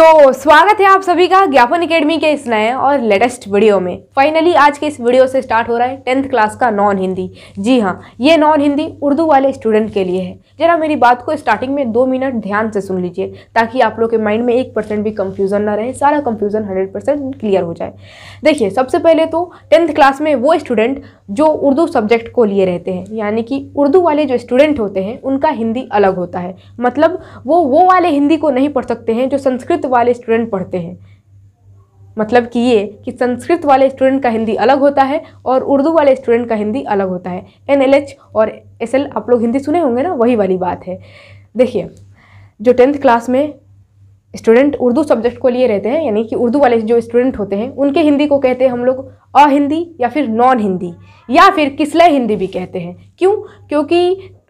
तो स्वागत है आप सभी का ज्ञापन एकेडमी के इस नए और लेटेस्ट वीडियो में फाइनली आज के इस वीडियो से स्टार्ट हो रहा है टेंथ क्लास का नॉन हिंदी जी हाँ ये नॉन हिंदी उर्दू वाले स्टूडेंट के लिए है जरा मेरी बात को स्टार्टिंग में दो मिनट ध्यान से सुन लीजिए ताकि आप लोग के माइंड में एक परसेंट भी कंफ्यूजन ना रहे सारा कंफ्यूजन हंड्रेड परसेंट क्लियर हो जाए देखिए सबसे पहले तो टेंथ क्लास में वो स्टूडेंट जो उर्दू सब्जेक्ट को लिए रहते हैं यानी कि उर्दू वाले जो स्टूडेंट होते हैं उनका हिंदी अलग होता है मतलब वो वो वाले हिंदी को नहीं पढ़ सकते हैं जो संस्कृत वाले स्टूडेंट पढ़ते हैं मतलब कि ये कि संस्कृत वाले स्टूडेंट का हिंदी अलग होता है और उर्दू वाले स्टूडेंट का हिंदी अलग होता है एन और एस आप लोग हिंदी सुने होंगे ना वही वाली बात है देखिए जो टेंथ क्लास में स्टूडेंट उर्दू सब्जेक्ट को लिए रहते हैं यानी कि उर्दू वाले जो स्टूडेंट होते हैं उनके हिंदी को कहते हैं हम लोग अ हिंदी या फिर नॉन हिंदी या फिर किसले हिंदी भी कहते हैं क्यों क्योंकि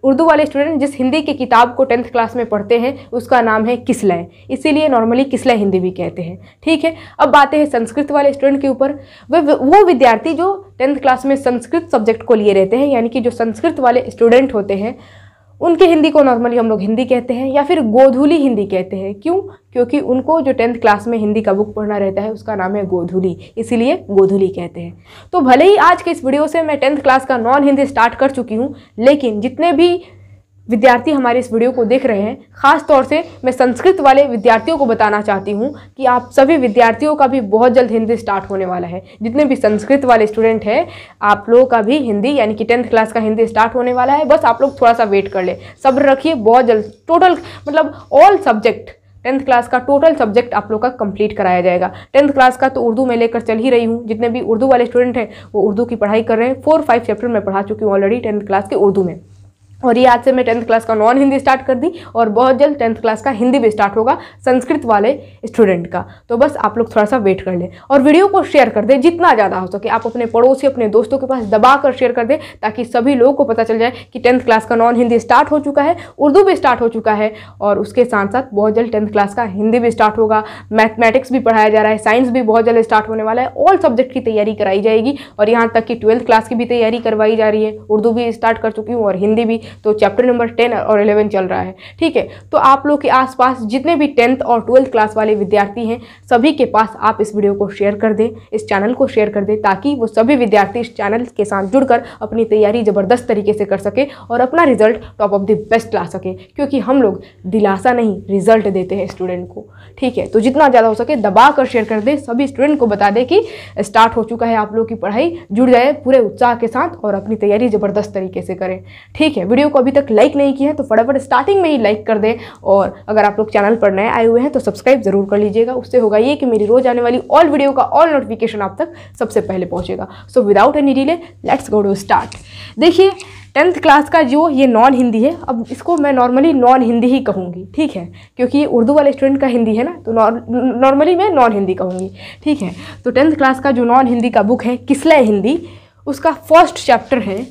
उर्दू वाले स्टूडेंट जिस हिंदी की किताब को टेंथ क्लास में पढ़ते हैं उसका नाम है किसलय इसीलिए नॉर्मली किसलय हिंदी भी कहते हैं ठीक है अब बातें हैं संस्कृत वाले स्टूडेंट के ऊपर वह वो विद्यार्थी जो टेंथ क्लास में संस्कृत सब्जेक्ट को लिए रहते हैं यानी कि जो संस्कृत वाले स्टूडेंट होते हैं उनके हिंदी को नॉर्मली हम लोग हिंदी कहते हैं या फिर गोधूली हिंदी कहते हैं क्यों क्योंकि उनको जो टेंथ क्लास में हिंदी का बुक पढ़ना रहता है उसका नाम है गोधूली इसीलिए गोधूली कहते हैं तो भले ही आज के इस वीडियो से मैं टेंथ क्लास का नॉन हिंदी स्टार्ट कर चुकी हूँ लेकिन जितने भी विद्यार्थी हमारे इस वीडियो को देख रहे हैं ख़ास तौर से मैं संस्कृत वाले विद्यार्थियों को बताना चाहती हूँ कि आप सभी विद्यार्थियों का भी बहुत जल्द हिंदी स्टार्ट होने वाला है जितने भी संस्कृत वाले स्टूडेंट हैं आप लोगों का भी हिंदी यानी कि टेंथ क्लास का हिंदी स्टार्ट होने वाला है बस आप लोग थोड़ा सा वेट कर ले सब्र रखिए बहुत जल्द टोटल मतलब ऑल सब्जेक्ट टेंथ क्लास का टोटल सब्जेक्ट आप लोग का कंप्लीट कराया जाएगा टेंथ क्लास का तो उर्दू में लेकर चल ही रही हूँ जितने भी उर्दू वाले स्टूडेंट हैं वो उर्दू की पढ़ाई कर रहे हैं फोर फाइव चैप्टर में पढ़ा चुकी हूँ ऑलरेडी टेंथ क्लास के उर्दू में और ये आज से मैं टेंथ क्लास का नॉन हिंदी स्टार्ट कर दी और बहुत जल्द टेंथ क्लास का हिंदी भी स्टार्ट होगा संस्कृत वाले स्टूडेंट का तो बस आप लोग थोड़ा सा वेट कर लें और वीडियो को शेयर कर दें जितना ज़्यादा हो सके आप अपने पड़ोसी अपने दोस्तों के पास दबा कर शेयर कर दें ताकि सभी लोगों को पता चल जाए कि टेंथ क्लास का नॉन हिंदी स्टार्ट हो चुका है उर्दू भी स्टार्ट हो चुका है और उसके साथ साथ बहुत जल्द टेंथ क्लास का हिंदी भी स्टार्ट होगा मैथमेटिक्स भी पढ़ाया जा रहा है साइंस भी बहुत जल्द स्टार्ट होने वाला है ऑल सब्जेक्ट की तैयारी कराई जाएगी और यहाँ तक कि ट्वेल्थ क्लास की भी तैयारी करवाई जा रही है उर्दू भी स्टार्ट कर चुकी हूँ और हिंदी भी तो चैप्टर नंबर टेन और इलेवन चल रहा है ठीक है तो आप लोग के आसपास जितने भी टेंथ और ट्वेल्थ क्लास वाले विद्यार्थी हैं सभी के पास आप इस वीडियो को शेयर कर दें इस चैनल को शेयर कर दें ताकि वो सभी विद्यार्थी इस चैनल के साथ जुड़कर अपनी तैयारी ज़बरदस्त तरीके से कर सके और अपना result top of the best ला सके क्योंकि हम लोग दिलासा नहीं रिजल्ट देते हैं स्टूडेंट को ठीक है तो जितना ज़्यादा हो सके दबा कर शेयर कर दें सभी स्टूडेंट को बता दें कि स्टार्ट हो चुका है आप लोग की पढ़ाई जुड़ जाए पूरे उत्साह के साथ और अपनी तैयारी ज़बरदस्त तरीके से करें ठीक है वीडियो को अभी तक लाइक नहीं किया है तो फटाफट स्टार्टिंग में ही लाइक कर दें और अगर आप लोग चैनल पर नए आए हुए हैं तो सब्सक्राइब ज़रूर कर लीजिएगा उससे होगा ये कि मेरी रोज़ आने वाली ऑल वीडियो का ऑल नोटिफिकेशन आप तक सबसे पहले पहुँचेगा so without any delay let's go to start देखिए टेंथ क्लास का जो ये नॉन हिंदी है अब इसको मैं नॉर्मली नॉन हिंदी ही कहूँगी ठीक है क्योंकि ये उर्दू वाले स्टूडेंट का हिंदी है ना तो नॉर्मली मैं नॉन हिंदी कहूँगी ठीक है तो टेंथ क्लास का जो नॉन हिंदी का बुक है किसला हिंदी उसका फर्स्ट चैप्टर है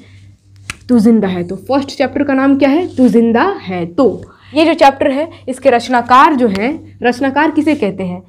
तू जिंदा है तो फर्स्ट चैप्टर का नाम क्या है तू जिंदा है तो ये जो चैप्टर है इसके रचनाकार जो हैं रचनाकार किसे कहते हैं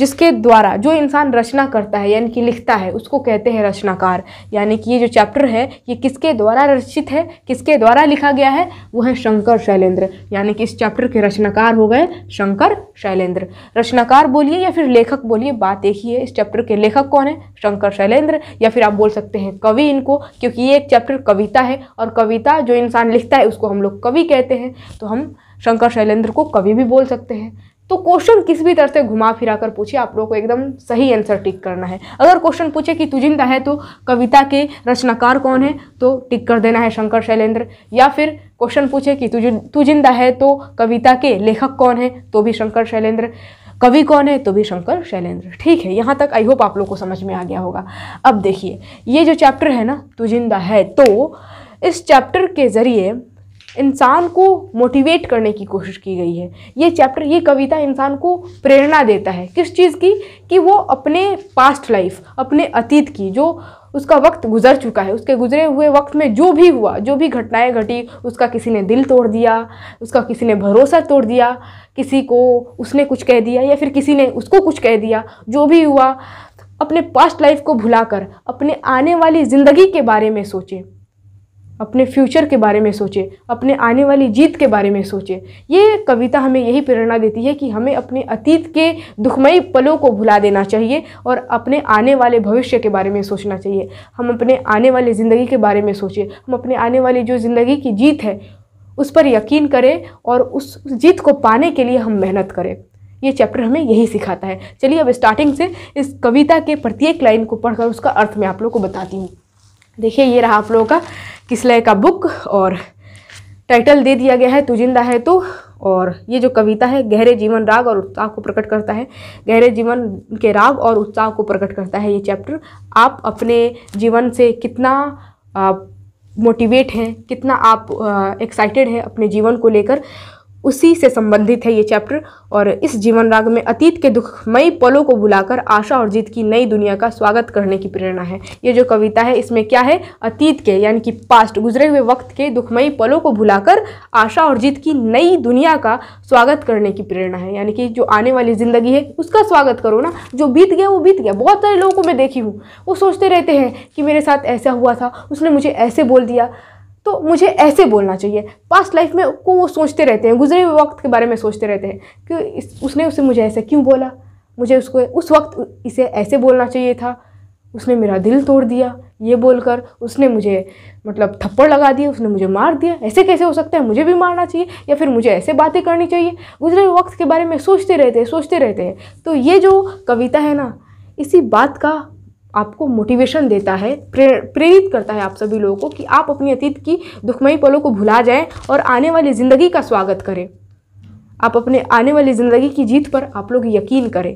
जिसके द्वारा जो इंसान रचना करता है यानी कि लिखता है उसको कहते हैं रचनाकार यानी कि ये जो चैप्टर है ये किसके द्वारा रचित है किसके द्वारा लिखा गया है वो है शंकर शैलेंद्र यानी कि इस चैप्टर के रचनाकार हो गए शंकर शैलेंद्र रचनाकार बोलिए या फिर लेखक बोलिए बात एक ही है इस चैप्टर के लेखक कौन है शंकर शैलेंद्र या फिर आप बोल सकते हैं कवि इनको क्योंकि ये एक चैप्टर कविता है और कविता जो इंसान लिखता है उसको हम लोग कवि कहते हैं तो हम शंकर शैलेंद्र को कवि भी बोल सकते हैं तो क्वेश्चन किस भी तरह से घुमा फिरा कर पूछे आप लोग को एकदम सही आंसर टिक करना है अगर क्वेश्चन पूछे कि तुझिंदा है तो कविता के रचनाकार कौन है तो टिक कर देना है शंकर शैलेंद्र या फिर क्वेश्चन पूछे कि तुझे तू जिंदा है तो कविता के लेखक कौन है तो भी शंकर शैलेंद्र कवि कौन है तो भी शंकर शैलेंद्र ठीक है यहाँ तक आई होप आप लोग को समझ में आ गया होगा अब देखिए ये जो चैप्टर है ना तुझिंदा जिंदा है तो इस चैप्टर के ज़रिए इंसान को मोटिवेट करने की कोशिश की गई है ये चैप्टर ये कविता इंसान को प्रेरणा देता है किस चीज़ की कि वो अपने पास्ट लाइफ अपने अतीत की जो उसका वक्त गुजर चुका है उसके गुजरे हुए वक्त में जो भी हुआ जो भी घटनाएं घटी उसका किसी ने दिल तोड़ दिया उसका किसी ने भरोसा तोड़ दिया किसी को उसने कुछ कह दिया या फिर किसी ने उसको कुछ कह दिया जो भी हुआ अपने पास्ट लाइफ को भुलाकर अपने आने वाली ज़िंदगी के बारे में सोचें अपने फ्यूचर के बारे में सोचें अपने आने वाली जीत के बारे में सोचें ये कविता हमें यही प्रेरणा देती है कि हमें अपने अतीत के दुखमयी पलों को भुला देना चाहिए और अपने आने वाले भविष्य के बारे में सोचना चाहिए हम अपने आने वाले ज़िंदगी के बारे में सोचें हम अपने आने वाली जो ज़िंदगी की जीत है उस पर यकीन करें और उस जीत को पाने के लिए हम मेहनत करें ये चैप्टर हमें यही सिखाता है चलिए अब स्टार्टिंग से इस कविता के प्रत्येक लाइन को पढ़कर उसका अर्थ मैं आप लोग को बताती हूँ देखिए ये रहा आप लोगों का किसलय का बुक और टाइटल दे दिया गया है तू जिंदा है तो और ये जो कविता है गहरे जीवन राग और उत्साह को प्रकट करता है गहरे जीवन के राग और उत्साह को प्रकट करता है ये चैप्टर आप अपने जीवन से कितना आ, मोटिवेट हैं कितना आप एक्साइटेड हैं अपने जीवन को लेकर उसी से संबंधित है ये चैप्टर और इस जीवन राग में अतीत के दुखमयी पलों को भुलाकर आशा और जीत की नई दुनिया का स्वागत करने की प्रेरणा है ये जो कविता है इसमें क्या है अतीत के यानी कि पास्ट गुजरे हुए वक्त के दुखमयी पलों को भुलाकर आशा और जीत की नई दुनिया का स्वागत करने की प्रेरणा है यानी कि जो आने वाली ज़िंदगी है उसका स्वागत करो ना जो बीत गया वो बीत गया बहुत सारे लोगों को मैं देखी हूँ वो सोचते रहते हैं कि मेरे साथ ऐसा हुआ था उसने मुझे ऐसे बोल दिया तो मुझे ऐसे बोलना चाहिए पास्ट लाइफ में को वो सोचते रहते हैं गुजरे हुए वक्त के बारे में सोचते रहते हैं कि उसने उसे मुझे ऐसे क्यों बोला मुझे उसको उस वक्त इसे ऐसे बोलना चाहिए था उसने मेरा दिल तोड़ दिया ये बोलकर उसने मुझे मतलब थप्पड़ लगा दिया उसने मुझे मार दिया ऐसे कैसे हो सकता है मुझे भी मारना चाहिए या फिर मुझे ऐसे बातें करनी चाहिए गुजरे हुए वक्त के बारे में सोचते रहते हैं सोचते रहते हैं तो ये जो कविता है ना इसी बात का आपको मोटिवेशन देता है प्रेरित करता है आप सभी लोगों को कि आप अपनी अतीत की दुखमयी पलों को भुला जाएं और आने वाली ज़िंदगी का स्वागत करें आप अपने आने वाली ज़िंदगी की जीत पर आप लोग यकीन करें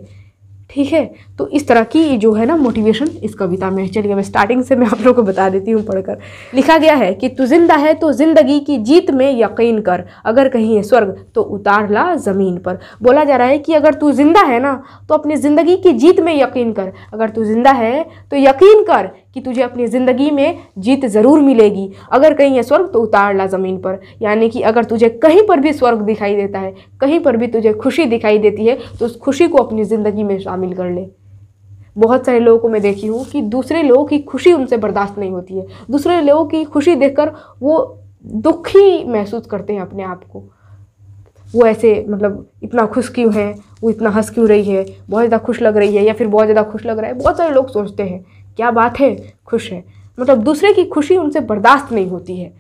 ठीक है तो इस तरह की जो है ना मोटिवेशन इस कविता में है चलिए मैं स्टार्टिंग से मैं आप लोगों को बता देती हूँ पढ़कर लिखा गया है कि तू जिंदा है तो जिंदगी की जीत में यकीन कर अगर कहीं है स्वर्ग तो उतार ला ज़मीन पर बोला जा रहा है कि अगर तू जिंदा है ना तो अपनी ज़िंदगी की जीत में यकीन कर अगर तू जिंदा है तो यकीन कर कि तुझे अपनी ज़िंदगी में जीत ज़रूर मिलेगी अगर कहीं है स्वर्ग तो उतार ला ज़मीन पर यानी कि अगर तुझे कहीं पर भी स्वर्ग दिखाई देता है कहीं पर भी तुझे खुशी दिखाई देती है तो उस खुशी को अपनी ज़िंदगी में शामिल कर ले बहुत सारे लोगों को मैं देखी हूँ कि दूसरे लोगों की खुशी उनसे बर्दाश्त नहीं होती है दूसरे लोगों की खुशी देख वो दुखी महसूस करते हैं अपने आप को वो ऐसे मतलब इतना खुश क्यों है वो इतना हंस क्यों रही है बहुत ज़्यादा खुश लग रही है या फिर बहुत ज़्यादा खुश लग रहा है बहुत सारे लोग सोचते हैं क्या बात है खुश है मतलब दूसरे की खुशी उनसे बर्दाश्त नहीं होती है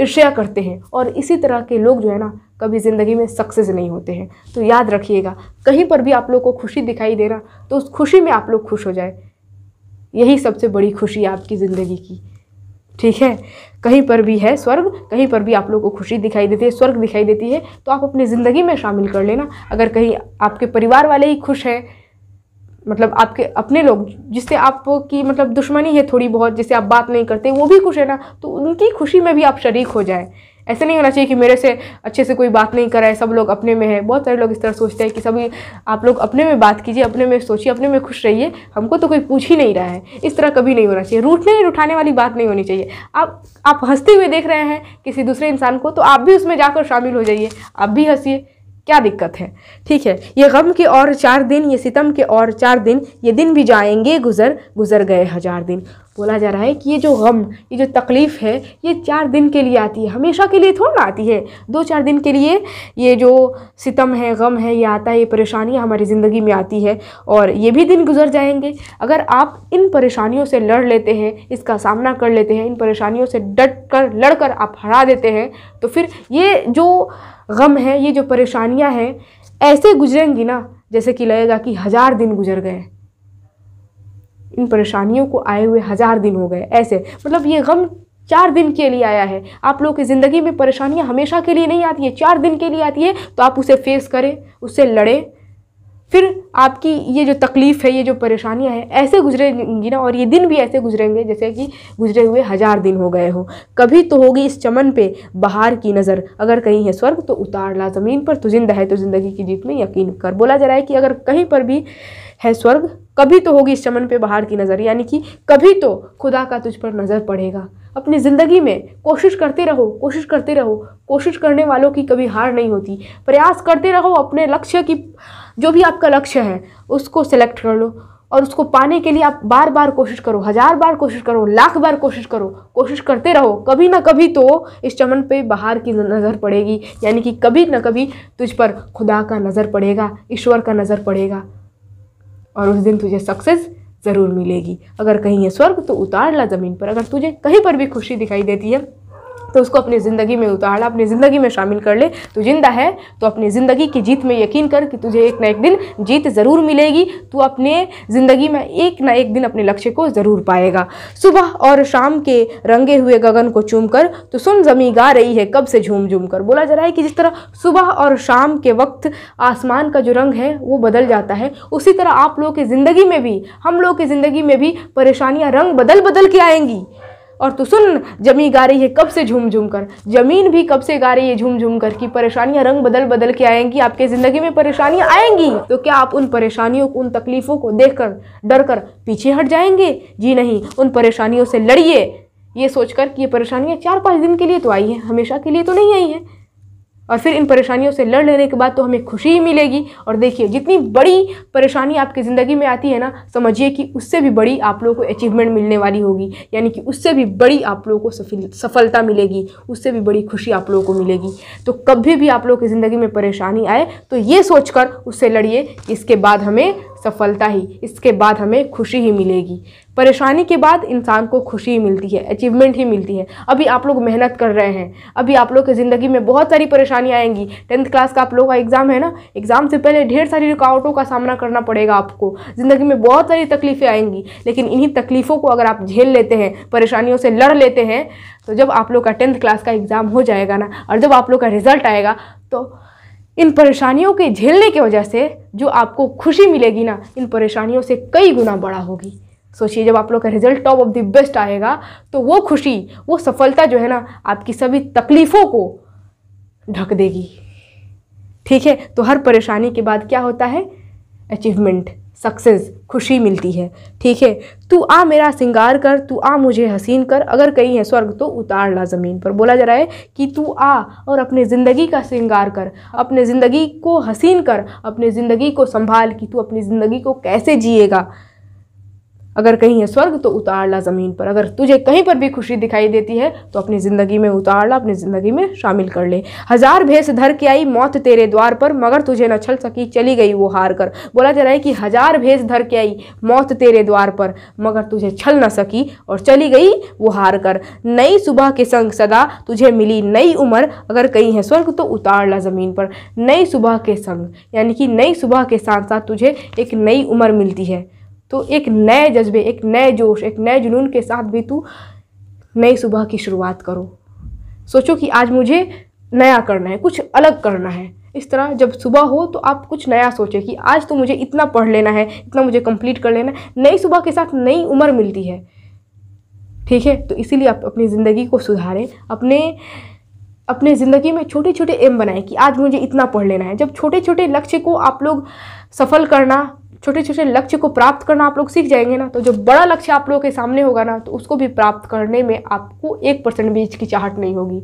ईर्ष्या करते हैं और इसी तरह के लोग जो है ना कभी ज़िंदगी में सक्सेस नहीं होते हैं तो याद रखिएगा कहीं पर भी आप लोग को खुशी दिखाई देना तो उस खुशी में आप लोग खुश हो जाए यही सबसे बड़ी खुशी आपकी ज़िंदगी की ठीक है कहीं पर भी है स्वर्ग कहीं पर भी आप लोग को खुशी दिखाई देती है स्वर्ग दिखाई देती है तो आप अपनी ज़िंदगी में शामिल कर लेना अगर कहीं आपके परिवार वाले ही खुश हैं मतलब आपके अपने लोग जिससे आपकी मतलब दुश्मनी है थोड़ी बहुत जिससे आप बात नहीं करते वो भी खुश है ना तो उनकी खुशी में भी आप शरीक हो जाएं ऐसे नहीं होना चाहिए कि मेरे से अच्छे से कोई बात नहीं कर रहा है सब लोग अपने में है बहुत सारे लोग इस तरह सोचते हैं कि सभी आप लोग अपने में बात कीजिए अपने में सोचिए अपने में खुश रहिए हमको तो कोई पूछ ही नहीं रहा है इस तरह कभी नहीं होना चाहिए रूठने रूठाने वाली बात नहीं होनी चाहिए आप आप हंसते हुए देख रहे हैं किसी दूसरे इंसान को तो आप भी उसमें जाकर शामिल हो जाइए आप भी हंसीए क्या दिक्कत है ठीक है ये गम के और चार दिन ये सितम के और चार दिन ये दिन भी जाएंगे गुज़र गुज़र गए हज़ार दिन बोला जा रहा है कि ये जो गम ये जो तकलीफ़ है ये चार दिन के लिए आती है हमेशा के लिए थोड़ा आती है दो चार दिन के लिए ये जो सितम है गम है ये आता है ये परेशानियाँ हमारी ज़िंदगी में आती है और ये भी दिन गुजर जाएंगे अगर आप इन परेशानियों से लड़ लेते हैं इसका सामना कर लेते हैं इन परेशानियों से डट कर लड़ कर आप हरा देते हैं तो फिर ये जो गम है ये जो परेशानियां हैं ऐसे गुजरेंगी ना जैसे कि लगेगा कि हज़ार दिन गुजर गए इन परेशानियों को आए हुए हज़ार दिन हो गए ऐसे मतलब ये गम चार दिन के लिए आया है आप लोगों की ज़िंदगी में परेशानियाँ हमेशा के लिए नहीं आती है चार दिन के लिए आती है तो आप उसे फेस करें उससे लड़ें फिर आपकी ये जो तकलीफ़ है ये जो परेशानियाँ हैं ऐसे गुजरेंगी ना और ये दिन भी ऐसे गुजरेंगे जैसे कि गुजरे हुए हज़ार दिन हो गए हो कभी तो होगी इस चमन पे बाहर की नज़र अगर कहीं है स्वर्ग तो उतार ला ज़मीन पर तो जिंदा है तो ज़िंदगी की जीत में यकीन कर बोला जा रहा है कि अगर कहीं पर भी है स्वर्ग कभी तो होगी इस चमन पे बाहर की नज़र यानी कि कभी तो खुदा का तुझ पर नज़र पड़ेगा अपनी ज़िंदगी में कोशिश करते रहो कोशिश करते रहो कोशिश करने वालों की कभी हार नहीं होती प्रयास करते रहो अपने लक्ष्य की जो भी आपका लक्ष्य है उसको सेलेक्ट कर लो और उसको पाने के लिए आप बार बार कोशिश करो हज़ार बार कोशिश करो लाख बार कोशिश करो कोशिश करते रहो कभी ना कभी तो इस चमन पे बाहर की नज़र पड़ेगी यानी कि कभी ना कभी तुझ पर खुदा का नज़र पड़ेगा ईश्वर का नज़र पड़ेगा और उस दिन तुझे सक्सेस ज़रूर मिलेगी अगर कहीं है स्वर्ग तो उतार ला ज़मीन पर अगर तुझे कहीं पर भी खुशी दिखाई देती है तो उसको अपनी ज़िंदगी में उतार ला अपनी ज़िंदगी में शामिल कर ले तो जिंदा है तो अपनी ज़िंदगी की जीत में यकीन कर कि तुझे एक ना एक दिन जीत ज़रूर मिलेगी तू अपने ज़िंदगी में एक ना एक दिन अपने लक्ष्य को ज़रूर पाएगा सुबह और शाम के रंगे हुए गगन को चूम कर तो सुन जमी गा रही है कब से झूम झूम कर बोला जा रहा है कि जिस तरह सुबह और शाम के वक्त आसमान का जो रंग है वो बदल जाता है उसी तरह आप लोगों की ज़िंदगी में भी हम लोग की ज़िंदगी में भी परेशानियाँ रंग बदल बदल के आएंगी और तो सुन जमी गा रही है कब से झूम झूम कर ज़मीन भी कब से गा रही है झूम झूम कर कि परेशानियां रंग बदल बदल के आएंगी आपके ज़िंदगी में परेशानियां आएंगी तो क्या आप उन परेशानियों को उन तकलीफ़ों को देख कर डर कर पीछे हट जाएंगे जी नहीं उन परेशानियों से लड़िए ये सोचकर कि ये परेशानियाँ चार पाँच दिन के लिए तो आई हैं हमेशा के लिए तो नहीं आई हैं और फिर इन परेशानियों से लड़ लेने के बाद तो हमें खुशी ही मिलेगी और देखिए जितनी बड़ी परेशानी आपकी ज़िंदगी में आती है ना समझिए कि उससे भी बड़ी आप लोगों को अचीवमेंट मिलने वाली होगी यानी कि उससे भी बड़ी आप लोगों को सफल सफलता मिलेगी उससे भी बड़ी खुशी आप लोगों को मिलेगी तो कभी भी आप लोगों की ज़िंदगी में परेशानी आए तो ये सोचकर उससे लड़िए इसके बाद हमें सफलता ही इसके बाद हमें खुशी ही मिलेगी परेशानी के बाद इंसान को खुशी ही मिलती है अचीवमेंट ही मिलती है अभी आप लोग मेहनत कर रहे हैं अभी आप लोग की ज़िंदगी में बहुत सारी परेशानियाँ आएंगी टेंथ क्लास का आप लोगों का एग्ज़ाम है ना एग्ज़ाम से पहले ढेर सारी रुकावटों का सामना करना पड़ेगा आपको ज़िंदगी में बहुत सारी तकलीफ़ें आएंगी लेकिन इन्हीं तकलीफ़ों को अगर आप झेल लेते हैं परेशानियों से लड़ लेते हैं तो जब आप लोग का टेंथ क्लास का एग्ज़ाम हो जाएगा ना और जब आप लोग का रिज़ल्ट आएगा तो इन परेशानियों के झेलने की वजह से जो आपको खुशी मिलेगी ना इन परेशानियों से कई गुना बड़ा होगी सोचिए जब आप लोग का result top of the best आएगा तो वो खुशी वो सफलता जो है ना आपकी सभी तकलीफ़ों को ढक देगी ठीक है तो हर परेशानी के बाद क्या होता है अचीवमेंट सक्सेस खुशी मिलती है ठीक है तू आ मेरा सिंगार कर तू आ मुझे हसीन कर अगर कहीं है स्वर्ग तो उतार ला ज़मीन पर बोला जा रहा है कि तू आ और अपने ज़िंदगी का सिंगार कर अपने ज़िंदगी को हसीन कर अपने ज़िंदगी को संभाल कि तू अपनी ज़िंदगी को कैसे जिएगा अगर कहीं है स्वर्ग तो उतार ला ज़मीन पर अगर तुझे कहीं पर भी खुशी दिखाई देती है तो अपनी ज़िंदगी में उतार ला अपनी ज़िंदगी में शामिल कर ले हज़ार भेस धर के आई मौत तेरे द्वार पर मगर तुझे न छल सकी चली गई वो हार कर बोला जा रहा है कि हज़ार भेस धर के आई मौत तेरे द्वार पर मगर तुझे छल न सकी और चली गई वो हार कर नई सुबह के संग सदा तुझे मिली नई उम्र अगर कहीं है स्वर्ग तो उतार ला ज़मीन पर नई सुबह के संग यानी कि नई सुबह के साथ साथ तुझे एक नई उम्र मिलती है तो एक नए जज्बे एक नए जोश एक नए जुनून के साथ भी तू नई सुबह की शुरुआत करो सोचो कि आज मुझे नया करना है कुछ अलग करना है इस तरह जब सुबह हो तो आप कुछ नया सोचें कि आज तो मुझे इतना पढ़ लेना है इतना मुझे कंप्लीट कर लेना है नई सुबह के साथ नई उम्र मिलती है ठीक है तो इसीलिए आप अपनी ज़िंदगी को सुधारें अपने अपने ज़िंदगी में छोटे छोटे एम बनाएं कि आज मुझे इतना पढ़ लेना है जब छोटे छोटे लक्ष्य को आप लोग सफल करना छोटे छोटे लक्ष्य को प्राप्त करना आप लोग सीख जाएंगे ना तो जो बड़ा लक्ष्य आप लोगों के सामने होगा ना तो उसको भी प्राप्त करने में आपको एक परसेंट भी हिचकिचाहट नहीं होगी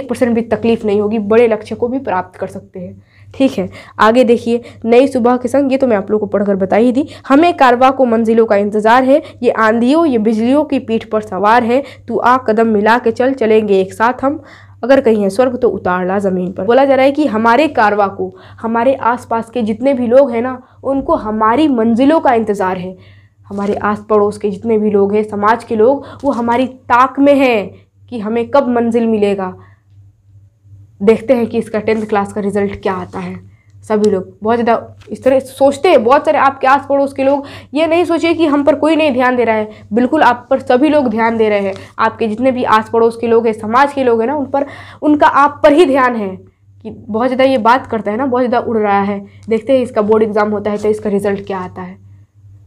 एक परसेंट भी तकलीफ नहीं होगी बड़े लक्ष्य को भी प्राप्त कर सकते हैं ठीक है आगे देखिए नई सुबह के संग ये तो मैं आप लोग को पढ़कर बता ही दी हमें कारवा को मंजिलों का इंतज़ार है ये आंधियों ये बिजलियों की पीठ पर सवार है तू आ कदम मिला के चल चलेंगे एक साथ हम अगर कहीं है स्वर्ग तो उतार ला ज़मीन पर बोला जा रहा है कि हमारे कारवा को हमारे आसपास के जितने भी लोग हैं ना उनको हमारी मंजिलों का इंतज़ार है हमारे आस पड़ोस के जितने भी लोग हैं समाज के लोग वो हमारी ताक में हैं कि हमें कब मंजिल मिलेगा देखते हैं कि इसका टेंथ क्लास का रिज़ल्ट क्या आता है सभी लोग बहुत ज़्यादा इस तरह सोचते हैं बहुत सारे आपके आस पड़ोस के लोग ये नहीं सोचिए कि हम पर कोई नहीं ध्यान दे रहा है बिल्कुल आप पर सभी लोग ध्यान दे रहे हैं आपके जितने भी आस पड़ोस के लोग हैं समाज के लोग हैं ना उन पर उनका आप पर ही ध्यान है कि बहुत ज़्यादा ये बात करता है ना बहुत ज़्यादा उड़ रहा है देखते हैं इसका बोर्ड एग्ज़ाम होता है तो इसका रिज़ल्ट क्या आता है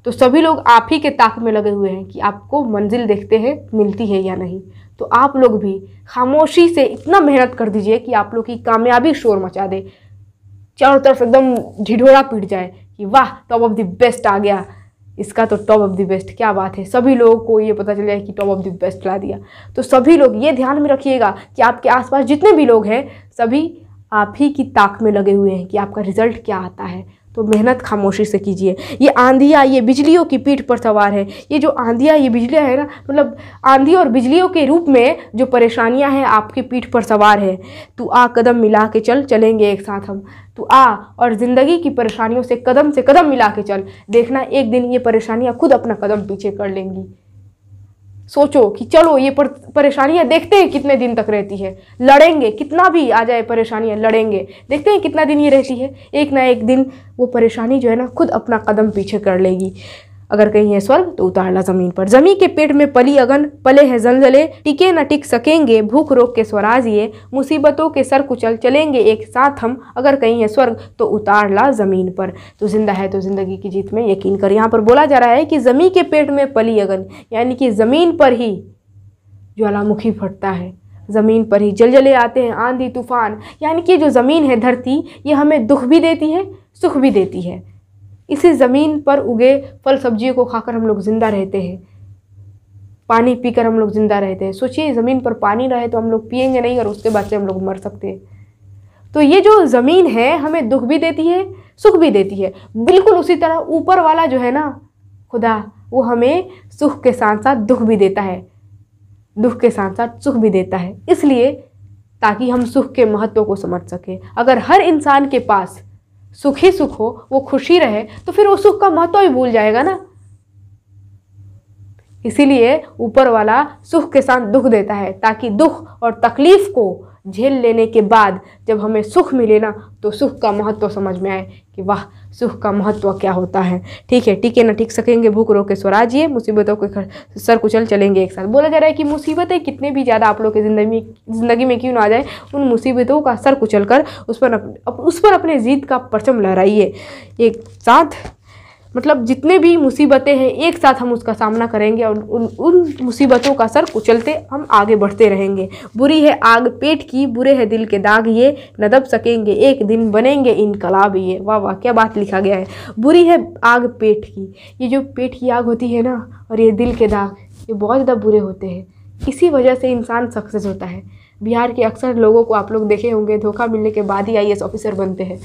तो सभी लोग आप ही के ताक में लगे हुए हैं कि आपको मंजिल देखते हैं मिलती है या नहीं तो आप लोग भी खामोशी से इतना मेहनत कर दीजिए कि आप लोग की कामयाबी शोर मचा दे चारों तरफ एकदम ढिढोरा पीट जाए कि वाह टॉप ऑफ द बेस्ट आ गया इसका तो टॉप ऑफ द बेस्ट क्या बात है सभी लोगों को ये पता चल जाए कि टॉप ऑफ द बेस्ट ला दिया तो सभी लोग ये ध्यान में रखिएगा कि आपके आसपास जितने भी लोग हैं सभी आप ही की ताक में लगे हुए हैं कि आपका रिजल्ट क्या आता है तो मेहनत खामोशी से कीजिए ये आंधियाँ ये बिजलियों की पीठ पर सवार है ये जो आंधियाँ ये बिजलियाँ है ना मतलब आंधी और बिजलियों के रूप में जो परेशानियाँ हैं आपकी पीठ पर सवार है तो आ कदम मिला के चल चलेंगे एक साथ हम तो आ और ज़िंदगी की परेशानियों से कदम से कदम मिला के चल देखना एक दिन ये परेशानियाँ खुद अपना कदम पीछे कर लेंगी सोचो कि चलो ये पर, परेशानियाँ देखते हैं कितने दिन तक रहती है लड़ेंगे कितना भी आ जाए परेशानियाँ लड़ेंगे देखते हैं कितना दिन ये रहती है एक ना एक दिन वो परेशानी जो है ना खुद अपना कदम पीछे कर लेगी अगर कहीं है स्वर्ग तो उतारना जमीन पर जमी के पेट में पली अगन पले है जंजले टिके न टिक सकेंगे भूख रोक के स्वराज ये मुसीबतों के सर कुचल चलेंगे एक साथ हम अगर कहीं है स्वर्ग तो उतार ला जमीन पर तो जिंदा है तो जिंदगी की जीत में यकीन कर यहाँ पर बोला जा रहा है कि जमी के पेट में पली अगन यानी कि जमीन पर ही ज्वालामुखी फटता है ज़मीन पर ही जलजले आते हैं आंधी तूफान यानी कि जो ज़मीन है धरती ये हमें दुख भी देती है सुख भी देती है इसी ज़मीन पर उगे फल सब्जियों को खाकर हम लोग ज़िंदा रहते हैं पानी पीकर हम लोग ज़िंदा रहते हैं सोचिए ज़मीन पर पानी रहे तो हम लोग पियेंगे नहीं और उसके बाद से हम लोग मर सकते हैं तो ये जो ज़मीन है हमें दुख भी देती है सुख भी देती है बिल्कुल उसी तरह ऊपर वाला जो है ना खुदा वो हमें सुख के साथ साथ दुख भी देता है दुख के साथ साथ सुख भी देता है इसलिए ताकि हम सुख के महत्व को समझ सकें अगर हर इंसान के पास सुखी सुख हो वो खुशी रहे तो फिर वो सुख का महत्व भी भूल जाएगा ना इसीलिए ऊपर वाला सुख के साथ दुख देता है ताकि दुख और तकलीफ को झेल लेने के बाद जब हमें सुख मिले ना तो सुख का महत्व समझ में आए कि वाह सुख का महत्व क्या होता है ठीक है ठीक है ना ठीक सकेंगे भूख रोके स्वराजिए मुसीबतों के सर कुचल चलेंगे एक साथ बोला जा रहा है कि मुसीबतें कितने भी ज़्यादा आप लोग की ज़िंदगी ज़िंदगी में क्यों ना आ जाए उन मुसीबतों का सर कुचल कर उस पर अप, उस पर अपने जीत का परचम लहराइए एक साथ मतलब जितने भी मुसीबतें हैं एक साथ हम उसका सामना करेंगे और उन उन मुसीबतों का सर कुचलते हम आगे बढ़ते रहेंगे बुरी है आग पेट की बुरे है दिल के दाग ये न दब सकेंगे एक दिन बनेंगे इनकलाब ये वाह वाह क्या बात लिखा गया है बुरी है आग पेट की ये जो पेट की आग होती है ना और ये दिल के दाग ये बहुत ज़्यादा बुरे होते हैं इसी वजह से इंसान सक्सेस होता है बिहार के अक्सर लोगों को आप लोग देखे होंगे धोखा मिलने के बाद ही आई ऑफिसर बनते हैं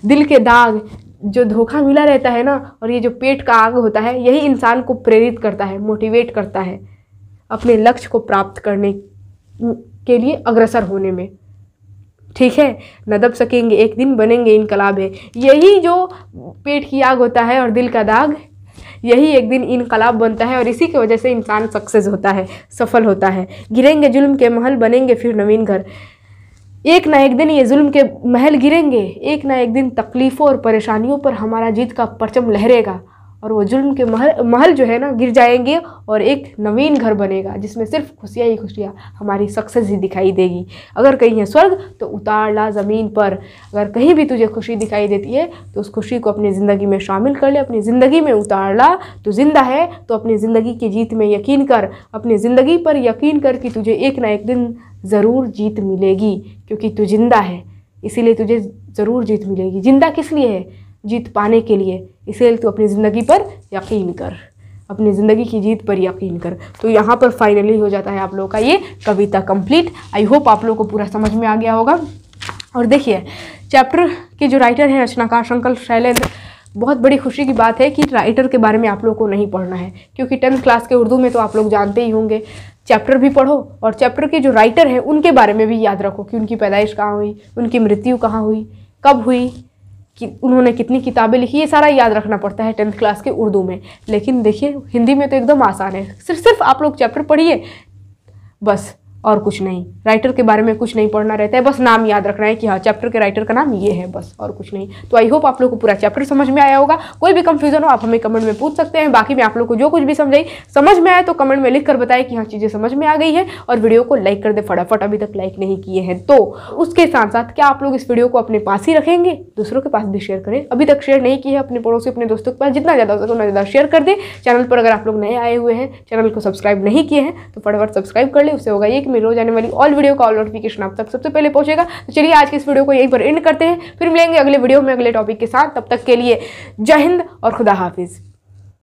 दिल के दाग जो धोखा मिला रहता है ना और ये जो पेट का आग होता है यही इंसान को प्रेरित करता है मोटिवेट करता है अपने लक्ष्य को प्राप्त करने के लिए अग्रसर होने में ठीक है न दब सकेंगे एक दिन बनेंगे इनकलाब है यही जो पेट की आग होता है और दिल का दाग यही एक दिन इनकलाब बनता है और इसी की वजह से इंसान सक्सेस होता है सफल होता है गिरेंगे जुल्म के महल बनेंगे फिर नवीन घर एक ना एक दिन ये जुल्म के महल गिरेंगे एक ना एक दिन तकलीफ़ों और परेशानियों पर हमारा जीत का परचम लहरेगा और वो जुल्म के महल महल जो है ना गिर जाएंगे और एक नवीन घर बनेगा जिसमें सिर्फ खुशियाँ ही खुशियाँ हमारी सक्सेस ही दिखाई देगी अगर कहीं है स्वर्ग तो उतार ला ज़मीन पर अगर कहीं भी तुझे खुशी दिखाई देती है तो उस खुशी को अपनी ज़िंदगी में शामिल कर ले अपनी ज़िंदगी में उतार ला तो ज़िंदा है तो अपनी ज़िंदगी की जीत में यकीन कर अपनी ज़िंदगी पर यकीन कर कि तुझे एक ना एक दिन ज़रूर जीत मिलेगी क्योंकि तू जिंदा है इसीलिए तुझे ज़रूर जीत मिलेगी जिंदा किस लिए है जीत पाने के लिए इसीलिए तू अपनी ज़िंदगी पर यकीन कर अपनी ज़िंदगी की जीत पर यकीन कर तो यहाँ पर फाइनली हो जाता है आप लोगों का ये कविता कंप्लीट आई होप आप लोगों को पूरा समझ में आ गया होगा और देखिए चैप्टर के जो राइटर हैं रचनाकार शंकर शैलेंद्र बहुत बड़ी खुशी की बात है कि राइटर के बारे में आप लोग को नहीं पढ़ना है क्योंकि टेंथ क्लास के उर्दू में तो आप लोग जानते ही होंगे चैप्टर भी पढ़ो और चैप्टर के जो राइटर हैं उनके बारे में भी याद रखो कि उनकी पैदाइश कहाँ हुई उनकी मृत्यु कहाँ हुई कब हुई कि उन्होंने कितनी किताबें लिखी ये सारा याद रखना पड़ता है टेंथ क्लास के उर्दू में लेकिन देखिए हिंदी में तो एकदम आसान है सिर्फ सिर्फ आप लोग चैप्टर पढ़िए बस और कुछ नहीं राइटर के बारे में कुछ नहीं पढ़ना रहता है बस नाम याद रखना है कि हाँ चैप्टर के राइटर का नाम ये है बस और कुछ नहीं तो आई होप आप लोग को पूरा चैप्टर समझ में आया होगा कोई भी कंफ्यूजन हो आप हमें कमेंट में पूछ सकते हैं बाकी मैं आप लोग को जो कुछ भी समझाई समझ में आए तो कमेंट में लिख कर बताएं कि हाँ चीज़ें समझ में आ गई है और वीडियो को लाइक कर दे फटाफट अभी तक लाइक नहीं किए हैं तो उसके साथ साथ क्या आप लोग इस वीडियो को अपने पास ही रखेंगे दूसरों के पास भी शेयर करें अभी तक शेयर नहीं किए अपने पड़ोसी अपने दोस्तों के पास जितना ज़्यादा हो उतना ज़्यादा शेयर कर दें चैनल पर अगर आप लोग नए आए हुए हैं चैनल को सब्सक्राइब नहीं किए हैं तो फटाफट सब्सक्राइब कर ले उससे होगा ये कि में रोज आने वाली ऑल वीडियो का ऑल नोटिफिकेशन आप तक सबसे पहले पहुंचेगा तो चलिए आज के इस वीडियो को यहीं पर एंड करते हैं फिर मिलेंगे अगले वीडियो में अगले टॉपिक के साथ तब तक के लिए जय हिंद और खुदा हाफिज़